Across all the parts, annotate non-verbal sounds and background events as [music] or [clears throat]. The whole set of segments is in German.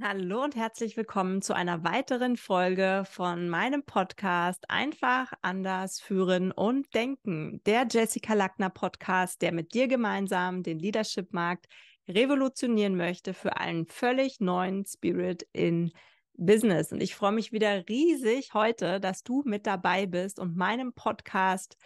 Hallo und herzlich willkommen zu einer weiteren Folge von meinem Podcast Einfach anders führen und denken. Der Jessica Lackner Podcast, der mit dir gemeinsam den Leadership-Markt revolutionieren möchte für einen völlig neuen Spirit in Business. Und ich freue mich wieder riesig heute, dass du mit dabei bist und meinem Podcast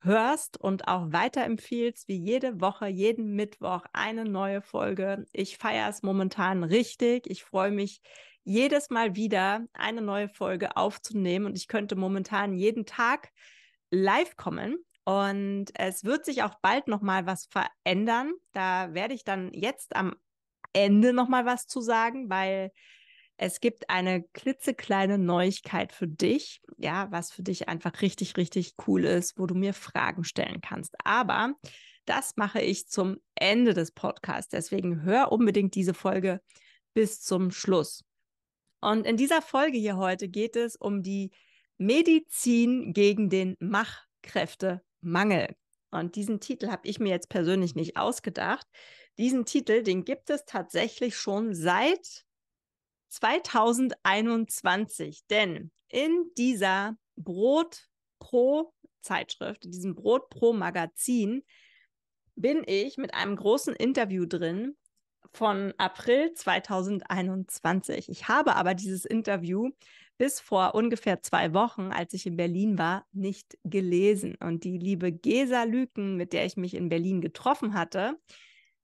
hörst und auch weiterempfiehlst, wie jede Woche, jeden Mittwoch eine neue Folge. Ich feiere es momentan richtig. Ich freue mich jedes Mal wieder, eine neue Folge aufzunehmen und ich könnte momentan jeden Tag live kommen. Und es wird sich auch bald nochmal was verändern. Da werde ich dann jetzt am Ende nochmal was zu sagen, weil es gibt eine klitzekleine Neuigkeit für dich, ja, was für dich einfach richtig, richtig cool ist, wo du mir Fragen stellen kannst. Aber das mache ich zum Ende des Podcasts. Deswegen hör unbedingt diese Folge bis zum Schluss. Und in dieser Folge hier heute geht es um die Medizin gegen den Machkräftemangel. Und diesen Titel habe ich mir jetzt persönlich nicht ausgedacht. Diesen Titel, den gibt es tatsächlich schon seit 2021. Denn in dieser Brot pro Zeitschrift, in diesem Brot pro Magazin, bin ich mit einem großen Interview drin von April 2021. Ich habe aber dieses Interview bis vor ungefähr zwei Wochen, als ich in Berlin war, nicht gelesen. Und die liebe Gesa Lüken, mit der ich mich in Berlin getroffen hatte,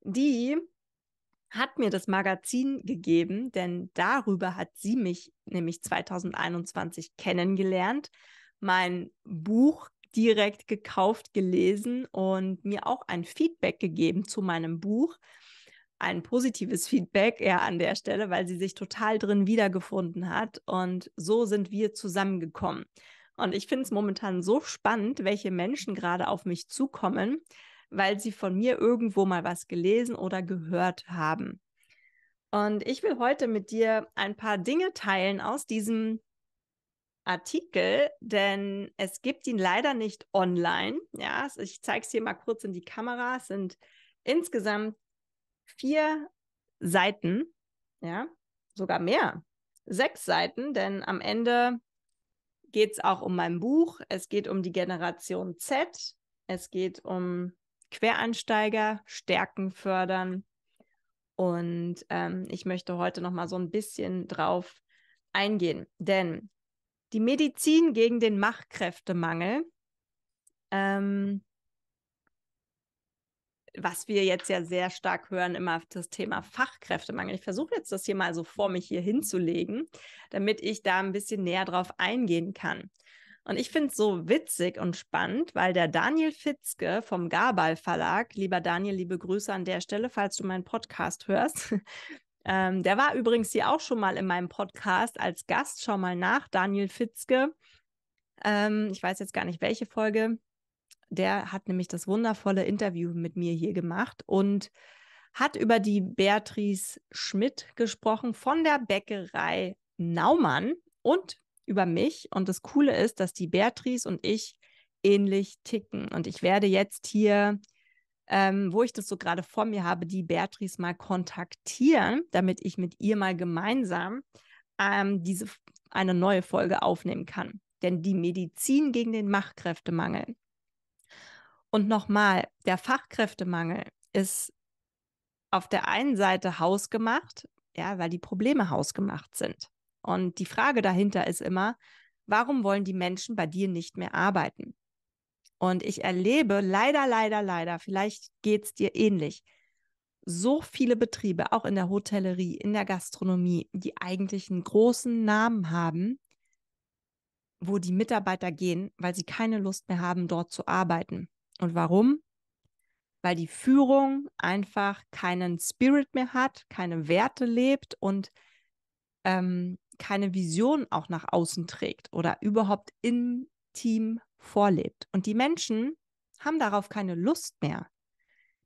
die hat mir das Magazin gegeben, denn darüber hat sie mich nämlich 2021 kennengelernt, mein Buch direkt gekauft, gelesen und mir auch ein Feedback gegeben zu meinem Buch. Ein positives Feedback eher an der Stelle, weil sie sich total drin wiedergefunden hat und so sind wir zusammengekommen. Und ich finde es momentan so spannend, welche Menschen gerade auf mich zukommen, weil sie von mir irgendwo mal was gelesen oder gehört haben. Und ich will heute mit dir ein paar Dinge teilen aus diesem Artikel, denn es gibt ihn leider nicht online. Ja, ich zeige es hier mal kurz in die Kamera. Es sind insgesamt vier Seiten, ja, sogar mehr. Sechs Seiten, denn am Ende geht es auch um mein Buch. Es geht um die Generation Z. Es geht um Quereinsteiger, Stärken fördern. Und ähm, ich möchte heute noch mal so ein bisschen drauf eingehen, denn die Medizin gegen den Machtkräftemangel, ähm, was wir jetzt ja sehr stark hören, immer das Thema Fachkräftemangel. Ich versuche jetzt das hier mal so vor mich hier hinzulegen, damit ich da ein bisschen näher drauf eingehen kann. Und ich finde es so witzig und spannend, weil der Daniel Fitzke vom Gabal Verlag, lieber Daniel, liebe Grüße an der Stelle, falls du meinen Podcast hörst. [laughs] ähm, der war übrigens hier auch schon mal in meinem Podcast als Gast. Schau mal nach, Daniel Fitzke. Ähm, ich weiß jetzt gar nicht, welche Folge. Der hat nämlich das wundervolle Interview mit mir hier gemacht und hat über die Beatrice Schmidt gesprochen von der Bäckerei Naumann und über mich. Und das Coole ist, dass die Beatrice und ich ähnlich ticken. Und ich werde jetzt hier, ähm, wo ich das so gerade vor mir habe, die Beatrice mal kontaktieren, damit ich mit ihr mal gemeinsam ähm, diese eine neue Folge aufnehmen kann. Denn die Medizin gegen den Machtkräftemangel. Und nochmal, der Fachkräftemangel ist auf der einen Seite hausgemacht, ja, weil die Probleme hausgemacht sind. Und die Frage dahinter ist immer, warum wollen die Menschen bei dir nicht mehr arbeiten? Und ich erlebe leider, leider, leider, vielleicht geht es dir ähnlich, so viele Betriebe, auch in der Hotellerie, in der Gastronomie, die eigentlich einen großen Namen haben, wo die Mitarbeiter gehen, weil sie keine Lust mehr haben, dort zu arbeiten. Und warum? Weil die Führung einfach keinen Spirit mehr hat, keine Werte lebt und ähm, keine Vision auch nach außen trägt oder überhaupt intim vorlebt. Und die Menschen haben darauf keine Lust mehr.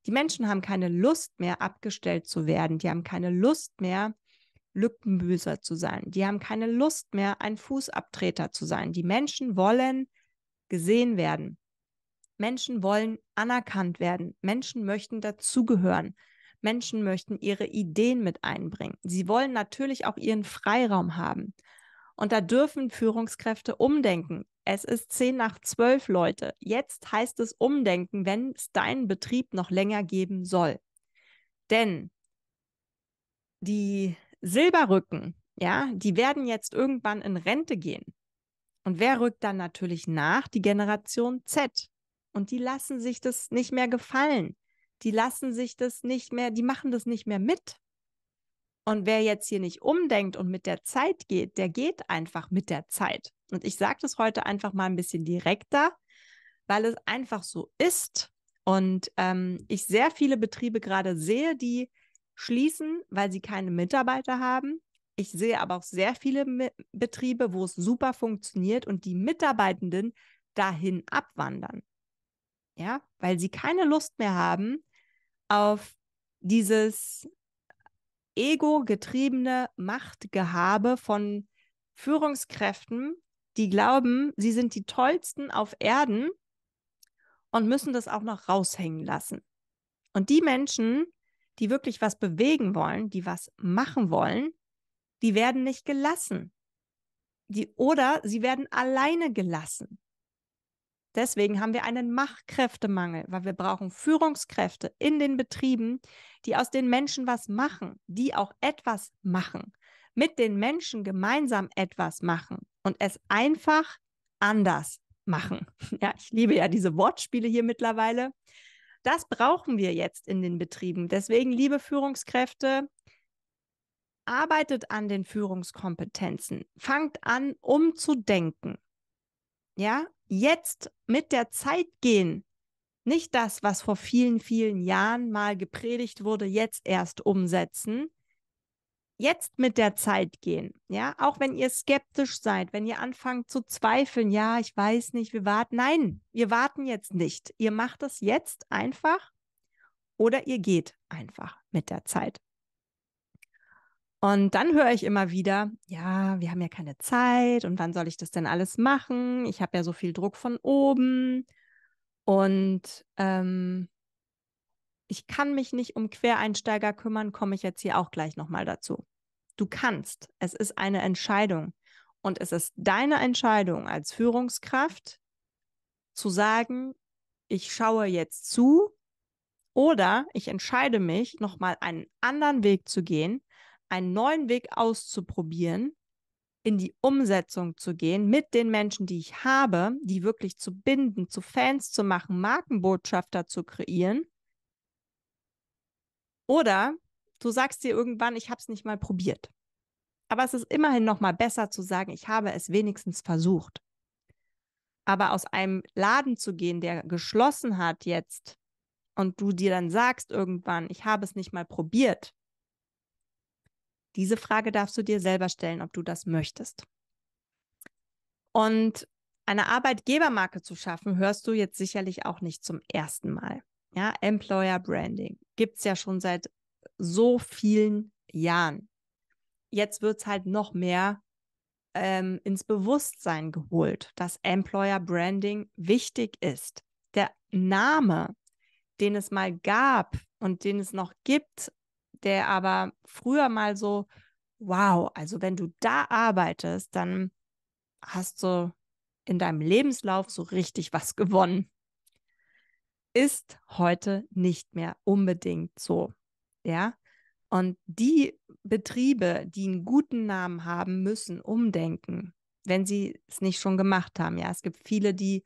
Die Menschen haben keine Lust mehr, abgestellt zu werden. Die haben keine Lust mehr, Lückenbüßer zu sein. Die haben keine Lust mehr, ein Fußabtreter zu sein. Die Menschen wollen gesehen werden. Menschen wollen anerkannt werden. Menschen möchten dazugehören. Menschen möchten ihre Ideen mit einbringen. Sie wollen natürlich auch ihren Freiraum haben. Und da dürfen Führungskräfte umdenken. Es ist zehn nach zwölf, Leute. Jetzt heißt es umdenken, wenn es deinen Betrieb noch länger geben soll. Denn die Silberrücken, ja, die werden jetzt irgendwann in Rente gehen. Und wer rückt dann natürlich nach? Die Generation Z. Und die lassen sich das nicht mehr gefallen die lassen sich das nicht mehr, die machen das nicht mehr mit. Und wer jetzt hier nicht umdenkt und mit der Zeit geht, der geht einfach mit der Zeit. Und ich sage das heute einfach mal ein bisschen direkter, weil es einfach so ist. Und ähm, ich sehr viele Betriebe gerade sehe, die schließen, weil sie keine Mitarbeiter haben. Ich sehe aber auch sehr viele Mi Betriebe, wo es super funktioniert und die Mitarbeitenden dahin abwandern. Ja, weil sie keine Lust mehr haben, auf dieses ego-getriebene Machtgehabe von Führungskräften, die glauben, sie sind die tollsten auf Erden und müssen das auch noch raushängen lassen. Und die Menschen, die wirklich was bewegen wollen, die was machen wollen, die werden nicht gelassen. Die, oder sie werden alleine gelassen. Deswegen haben wir einen Machtkräftemangel, weil wir brauchen Führungskräfte in den Betrieben, die aus den Menschen was machen, die auch etwas machen, mit den Menschen gemeinsam etwas machen und es einfach anders machen. [laughs] Ja, ich liebe ja diese Wortspiele hier mittlerweile. Das brauchen wir jetzt in den Betrieben. Deswegen, liebe Führungskräfte, arbeitet an den Führungskompetenzen. Fangt an, umzudenken. Ja, jetzt mit der Zeit gehen. Nicht das, was vor vielen, vielen Jahren mal gepredigt wurde, jetzt erst umsetzen. Jetzt mit der Zeit gehen. Ja, auch wenn ihr skeptisch seid, wenn ihr anfangt zu zweifeln, ja, ich weiß nicht, wir warten. Nein, wir warten jetzt nicht. Ihr macht es jetzt einfach oder ihr geht einfach mit der Zeit. Und dann höre ich immer wieder, ja, wir haben ja keine Zeit und wann soll ich das denn alles machen? Ich habe ja so viel Druck von oben und ähm, ich kann mich nicht um Quereinsteiger kümmern, komme ich jetzt hier auch gleich nochmal dazu. Du kannst, es ist eine Entscheidung und es ist deine Entscheidung als Führungskraft zu sagen, ich schaue jetzt zu oder ich entscheide mich, nochmal einen anderen Weg zu gehen einen neuen Weg auszuprobieren, in die Umsetzung zu gehen, mit den Menschen, die ich habe, die wirklich zu binden, zu Fans zu machen, Markenbotschafter zu kreieren. Oder du sagst dir irgendwann, ich habe es nicht mal probiert. Aber es ist immerhin noch mal besser zu sagen, ich habe es wenigstens versucht. Aber aus einem Laden zu gehen, der geschlossen hat jetzt und du dir dann sagst irgendwann, ich habe es nicht mal probiert, diese Frage darfst du dir selber stellen, ob du das möchtest. Und eine Arbeitgebermarke zu schaffen, hörst du jetzt sicherlich auch nicht zum ersten Mal. Ja, Employer Branding gibt es ja schon seit so vielen Jahren. Jetzt wird es halt noch mehr ähm, ins Bewusstsein geholt, dass Employer Branding wichtig ist. Der Name, den es mal gab und den es noch gibt, der aber früher mal so, wow, also wenn du da arbeitest, dann hast du in deinem Lebenslauf so richtig was gewonnen. Ist heute nicht mehr unbedingt so. Ja. Und die Betriebe, die einen guten Namen haben, müssen umdenken, wenn sie es nicht schon gemacht haben. Ja, es gibt viele, die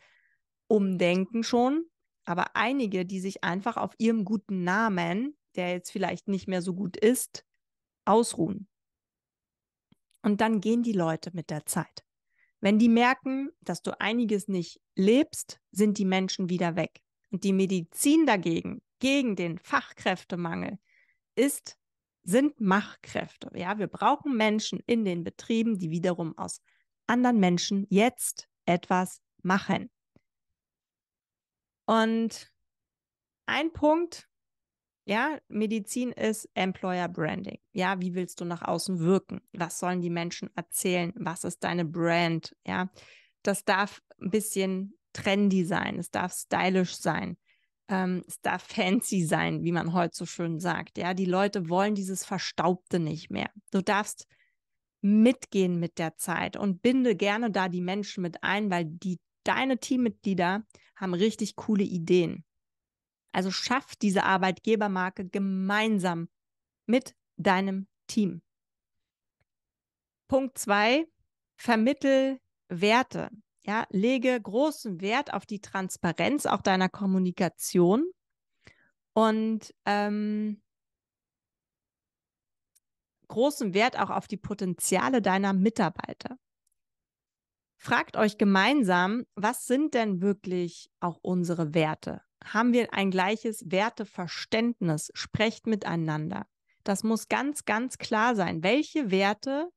umdenken schon, aber einige, die sich einfach auf ihrem guten Namen der jetzt vielleicht nicht mehr so gut ist, ausruhen. Und dann gehen die Leute mit der Zeit. Wenn die merken, dass du einiges nicht lebst, sind die Menschen wieder weg. Und die Medizin dagegen, gegen den Fachkräftemangel, ist, sind Machkräfte. Ja, wir brauchen Menschen in den Betrieben, die wiederum aus anderen Menschen jetzt etwas machen. Und ein Punkt, ja, Medizin ist Employer Branding. Ja, wie willst du nach außen wirken? Was sollen die Menschen erzählen? Was ist deine Brand? Ja, das darf ein bisschen trendy sein. Es darf stylisch sein. Ähm, es darf fancy sein, wie man heute so schön sagt. Ja, die Leute wollen dieses Verstaubte nicht mehr. Du darfst mitgehen mit der Zeit und binde gerne da die Menschen mit ein, weil die deine Teammitglieder haben richtig coole Ideen. Also schafft diese Arbeitgebermarke gemeinsam mit deinem Team. Punkt zwei, vermittel Werte. Ja, lege großen Wert auf die Transparenz auch deiner Kommunikation und ähm, großen Wert auch auf die Potenziale deiner Mitarbeiter. Fragt euch gemeinsam, was sind denn wirklich auch unsere Werte? haben wir ein gleiches Werteverständnis, sprecht miteinander. Das muss ganz, ganz klar sein. Welche Werte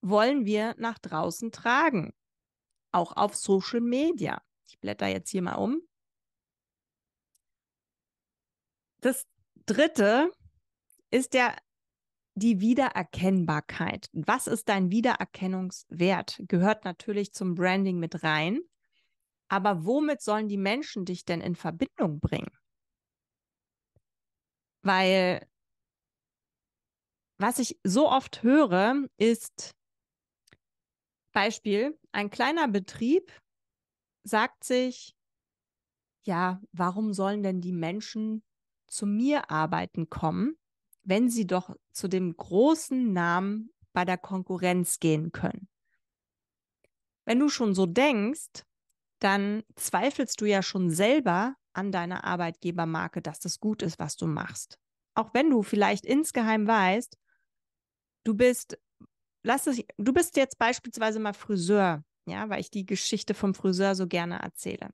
wollen wir nach draußen tragen? Auch auf Social Media. Ich blätter jetzt hier mal um. Das dritte ist der, die Wiedererkennbarkeit. Was ist dein Wiedererkennungswert? Gehört natürlich zum Branding mit rein. Aber womit sollen die Menschen dich denn in Verbindung bringen? Weil was ich so oft höre, ist Beispiel, ein kleiner Betrieb sagt sich, ja, warum sollen denn die Menschen zu mir arbeiten kommen, wenn sie doch zu dem großen Namen bei der Konkurrenz gehen können? Wenn du schon so denkst, dann zweifelst du ja schon selber an deiner Arbeitgebermarke, dass das gut ist, was du machst. Auch wenn du vielleicht insgeheim weißt, du bist, lass es, du bist jetzt beispielsweise mal Friseur, ja, weil ich die Geschichte vom Friseur so gerne erzähle.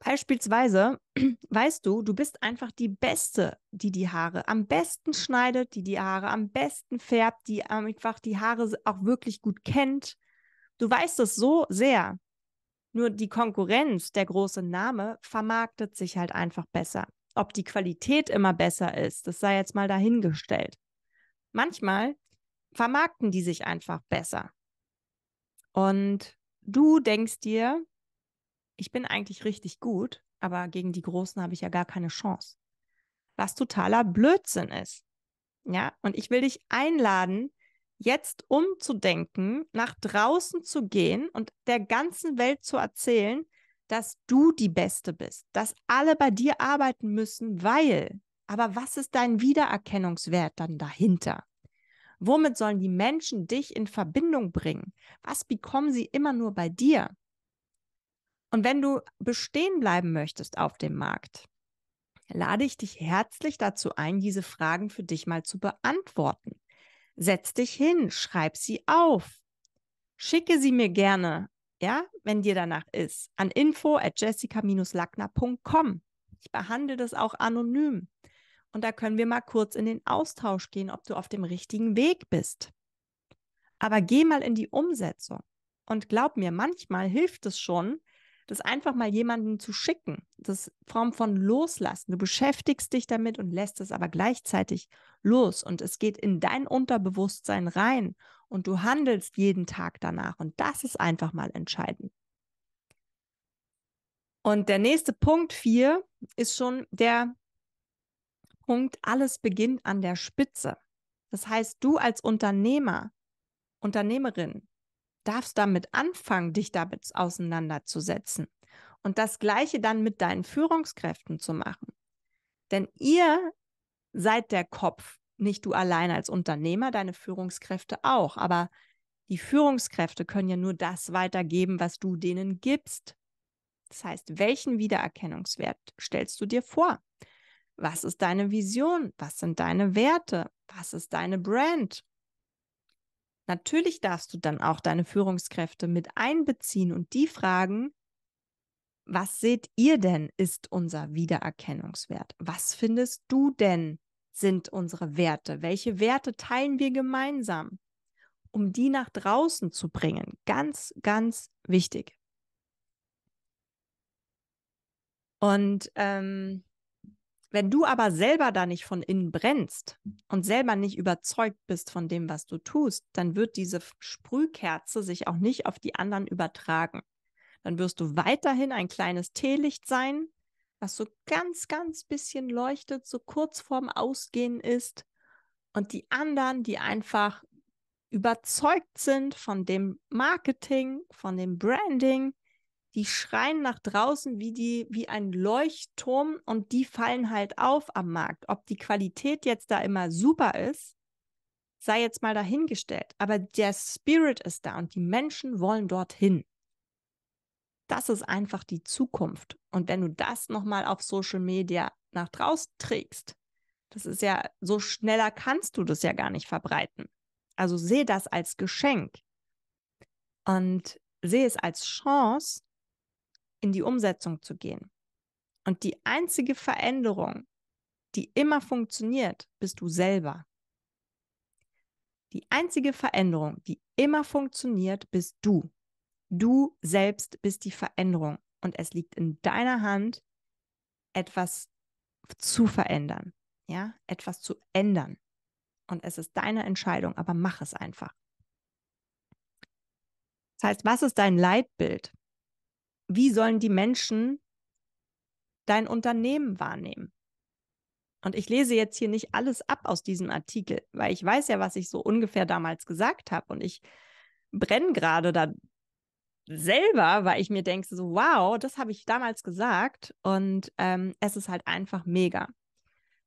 Beispielsweise [clears throat] weißt du, du bist einfach die Beste, die die Haare am besten schneidet, die die Haare am besten färbt, die einfach die Haare auch wirklich gut kennt. Du weißt es so sehr, nur die Konkurrenz, der große Name, vermarktet sich halt einfach besser. Ob die Qualität immer besser ist, das sei jetzt mal dahingestellt. Manchmal vermarkten die sich einfach besser. Und du denkst dir, ich bin eigentlich richtig gut, aber gegen die Großen habe ich ja gar keine Chance. Was totaler Blödsinn ist. Ja, und ich will dich einladen, jetzt umzudenken, nach draußen zu gehen und der ganzen Welt zu erzählen, dass du die Beste bist, dass alle bei dir arbeiten müssen, weil. Aber was ist dein Wiedererkennungswert dann dahinter? Womit sollen die Menschen dich in Verbindung bringen? Was bekommen sie immer nur bei dir? Und wenn du bestehen bleiben möchtest auf dem Markt, lade ich dich herzlich dazu ein, diese Fragen für dich mal zu beantworten. Setz dich hin, schreib sie auf. Schicke sie mir gerne, ja, wenn dir danach ist, an info at jessica-lackner.com. Ich behandle das auch anonym. Und da können wir mal kurz in den Austausch gehen, ob du auf dem richtigen Weg bist. Aber geh mal in die Umsetzung. Und glaub mir, manchmal hilft es schon, das einfach mal jemanden zu schicken, das Form von Loslassen. Du beschäftigst dich damit und lässt es aber gleichzeitig los und es geht in dein Unterbewusstsein rein und du handelst jeden Tag danach und das ist einfach mal entscheidend. Und der nächste Punkt vier ist schon der Punkt, alles beginnt an der Spitze. Das heißt, du als Unternehmer, Unternehmerin darfst damit anfangen, dich damit auseinanderzusetzen und das gleiche dann mit deinen Führungskräften zu machen. Denn ihr seid der Kopf, nicht du allein als Unternehmer, deine Führungskräfte auch, aber die Führungskräfte können ja nur das weitergeben, was du denen gibst. Das heißt, welchen Wiedererkennungswert stellst du dir vor? Was ist deine Vision? Was sind deine Werte? Was ist deine Brand? Natürlich darfst du dann auch deine Führungskräfte mit einbeziehen und die fragen, was seht ihr denn ist unser Wiedererkennungswert? Was findest du denn sind unsere Werte? Welche Werte teilen wir gemeinsam? Um die nach draußen zu bringen. Ganz, ganz wichtig. Und ähm, wenn du aber selber da nicht von innen brennst und selber nicht überzeugt bist von dem, was du tust, dann wird diese Sprühkerze sich auch nicht auf die anderen übertragen. Dann wirst du weiterhin ein kleines Teelicht sein, was so ganz, ganz bisschen leuchtet, so kurz vorm Ausgehen ist. Und die anderen, die einfach überzeugt sind von dem Marketing, von dem Branding, die schreien nach draußen wie die wie ein Leuchtturm und die fallen halt auf am Markt. Ob die Qualität jetzt da immer super ist, sei jetzt mal dahingestellt, aber der Spirit ist da und die Menschen wollen dorthin. Das ist einfach die Zukunft und wenn du das noch mal auf Social Media nach draußen trägst, das ist ja so schneller kannst du das ja gar nicht verbreiten. Also sehe das als Geschenk und sehe es als Chance, in die Umsetzung zu gehen. Und die einzige Veränderung, die immer funktioniert, bist du selber. Die einzige Veränderung, die immer funktioniert, bist du. Du selbst bist die Veränderung und es liegt in deiner Hand, etwas zu verändern, ja, etwas zu ändern. Und es ist deine Entscheidung, aber mach es einfach. Das heißt, was ist dein Leitbild? wie sollen die Menschen dein Unternehmen wahrnehmen? Und ich lese jetzt hier nicht alles ab aus diesem Artikel, weil ich weiß ja, was ich so ungefähr damals gesagt habe. Und ich brenne gerade da selber, weil ich mir denke, so, wow, das habe ich damals gesagt. Und ähm, es ist halt einfach mega.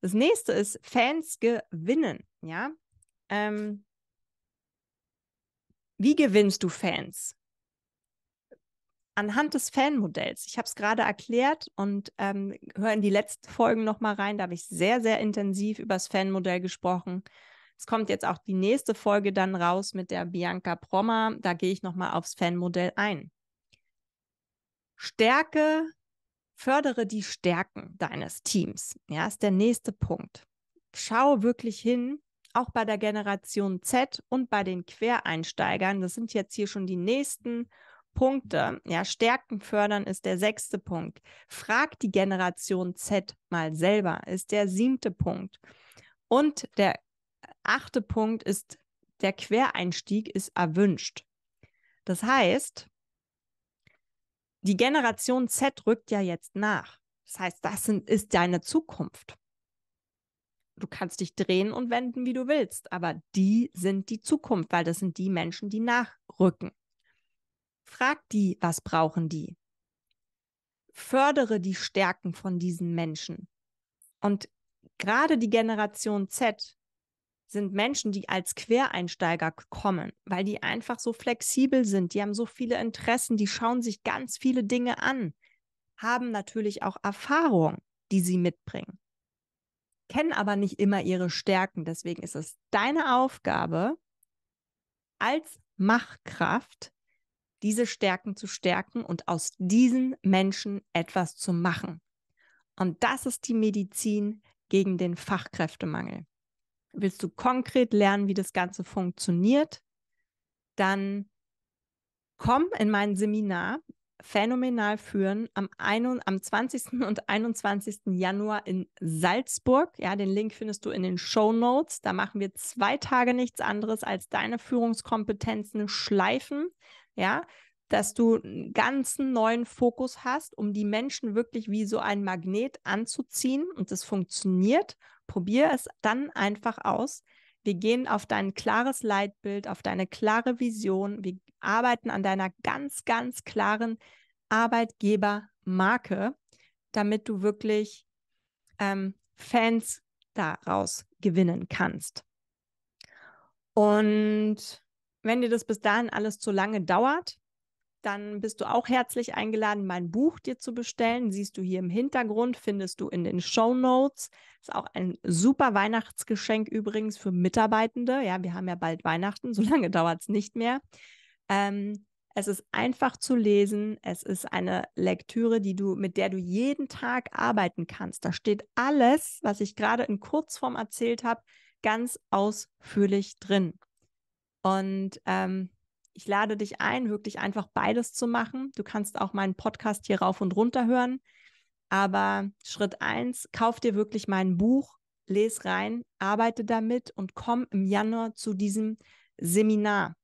Das nächste ist Fans gewinnen, ja. Ähm, wie gewinnst du Fans? anhand des Fanmodells. Ich habe es gerade erklärt und ähm, höre in die letzten Folgen nochmal rein. Da habe ich sehr, sehr intensiv über das Fanmodell gesprochen. Es kommt jetzt auch die nächste Folge dann raus mit der Bianca Prommer. Da gehe ich nochmal aufs Fanmodell ein. Stärke, fördere die Stärken deines Teams. Ja, ist der nächste Punkt. Schau wirklich hin, auch bei der Generation Z und bei den Quereinsteigern. Das sind jetzt hier schon die nächsten Punkte. Ja, Stärken fördern ist der sechste Punkt. Frag die Generation Z mal selber, ist der siebte Punkt. Und der achte Punkt ist, der Quereinstieg ist erwünscht. Das heißt, die Generation Z rückt ja jetzt nach. Das heißt, das sind, ist deine Zukunft. Du kannst dich drehen und wenden, wie du willst, aber die sind die Zukunft, weil das sind die Menschen, die nachrücken. Frag die, was brauchen die? Fördere die Stärken von diesen Menschen. Und gerade die Generation Z sind Menschen, die als Quereinsteiger kommen, weil die einfach so flexibel sind, die haben so viele Interessen, die schauen sich ganz viele Dinge an, haben natürlich auch Erfahrung, die sie mitbringen, kennen aber nicht immer ihre Stärken. Deswegen ist es deine Aufgabe als Machkraft, diese Stärken zu stärken und aus diesen Menschen etwas zu machen. Und das ist die Medizin gegen den Fachkräftemangel. Willst du konkret lernen, wie das Ganze funktioniert? Dann komm in mein Seminar Phänomenal führen am, ein, am 20. [laughs] und 21. Januar in Salzburg. Ja, den Link findest du in den Show Notes. Da machen wir zwei Tage nichts anderes als deine Führungskompetenzen schleifen, ja, dass du einen ganzen neuen Fokus hast, um die Menschen wirklich wie so ein Magnet anzuziehen und das funktioniert. Probier es dann einfach aus. Wir gehen auf dein klares Leitbild, auf deine klare Vision. Wir arbeiten an deiner ganz, ganz klaren Arbeitgebermarke, damit du wirklich ähm, Fans daraus gewinnen kannst. Und wenn dir das bis dahin alles zu lange dauert, dann bist du auch herzlich eingeladen, mein Buch dir zu bestellen. Siehst du hier im Hintergrund, findest du in den Show Notes. Ist auch ein super Weihnachtsgeschenk übrigens für Mitarbeitende. Ja, wir haben ja bald Weihnachten, so lange [laughs] dauert es nicht mehr. Ähm, es ist einfach zu lesen. Es ist eine Lektüre, die du, mit der du jeden Tag arbeiten kannst. Da steht alles, was ich gerade in Kurzform erzählt habe, ganz ausführlich drin. Und ähm, ich lade dich ein, wirklich einfach beides zu machen. Du kannst auch meinen Podcast hier rauf und runter hören. Aber Schritt eins: kauf dir wirklich mein Buch, lese rein, arbeite damit und komm im Januar zu diesem Seminar.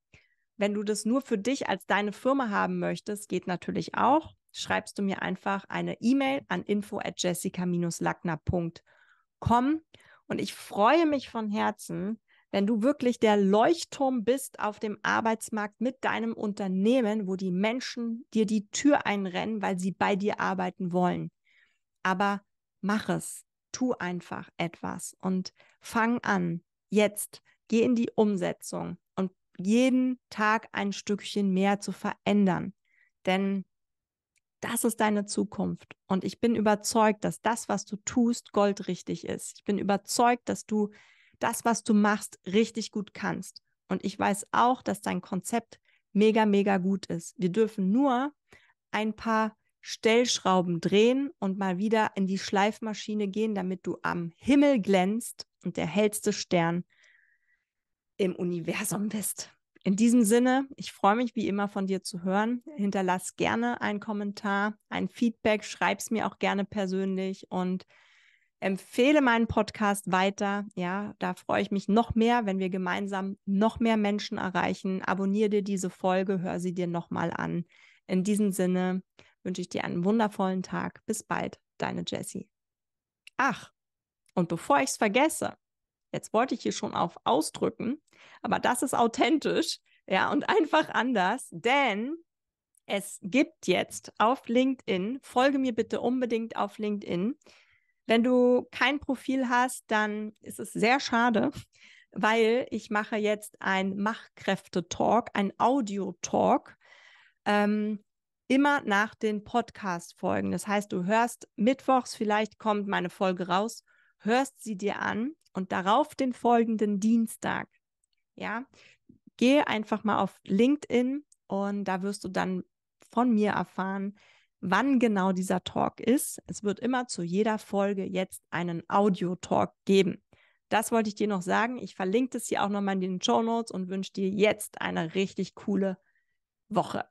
Wenn du das nur für dich als deine Firma haben möchtest, geht natürlich auch. Schreibst du mir einfach eine E-Mail an info at jessica-lackner.com. Und ich freue mich von Herzen, wenn du wirklich der Leuchtturm bist auf dem Arbeitsmarkt mit deinem Unternehmen, wo die Menschen dir die Tür einrennen, weil sie bei dir arbeiten wollen. Aber mach es, tu einfach etwas und fang an. Jetzt geh in die Umsetzung und jeden Tag ein Stückchen mehr zu verändern. Denn das ist deine Zukunft. Und ich bin überzeugt, dass das, was du tust, goldrichtig ist. Ich bin überzeugt, dass du das, was du machst, richtig gut kannst. Und ich weiß auch, dass dein Konzept mega, mega gut ist. Wir dürfen nur ein paar Stellschrauben drehen und mal wieder in die Schleifmaschine gehen, damit du am Himmel glänzt und der hellste Stern im Universum bist. In diesem Sinne, ich freue mich wie immer von dir zu hören. Hinterlass gerne einen Kommentar, ein Feedback, schreib es mir auch gerne persönlich und Empfehle meinen Podcast weiter. Ja, da freue ich mich noch mehr, wenn wir gemeinsam noch mehr Menschen erreichen. Abonniere dir diese Folge, hör sie dir nochmal an. In diesem Sinne wünsche ich dir einen wundervollen Tag. Bis bald, deine Jessie. Ach, und bevor ich es vergesse, jetzt wollte ich hier schon auf ausdrücken, aber das ist authentisch, ja, und einfach anders, denn es gibt jetzt auf LinkedIn, folge mir bitte unbedingt auf LinkedIn, wenn du kein Profil hast, dann ist es sehr schade, weil ich mache jetzt ein Machkräfte-Talk, ein Audio-Talk, ähm, immer nach den Podcast-Folgen. Das heißt, du hörst mittwochs, vielleicht kommt meine Folge raus, hörst sie dir an und darauf den folgenden Dienstag. Ja, geh einfach mal auf LinkedIn und da wirst du dann von mir erfahren, wann genau dieser Talk ist. Es wird immer zu jeder Folge jetzt einen Audio-Talk geben. Das wollte ich dir noch sagen. Ich verlinke das hier auch nochmal in den Show Notes und wünsche dir jetzt eine richtig coole Woche.